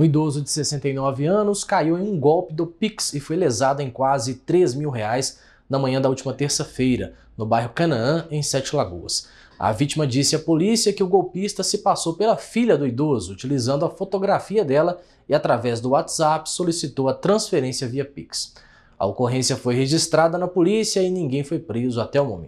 Um idoso de 69 anos caiu em um golpe do Pix e foi lesado em quase 3 mil reais na manhã da última terça-feira, no bairro Canaã, em Sete Lagoas. A vítima disse à polícia que o golpista se passou pela filha do idoso, utilizando a fotografia dela e, através do WhatsApp, solicitou a transferência via Pix. A ocorrência foi registrada na polícia e ninguém foi preso até o momento.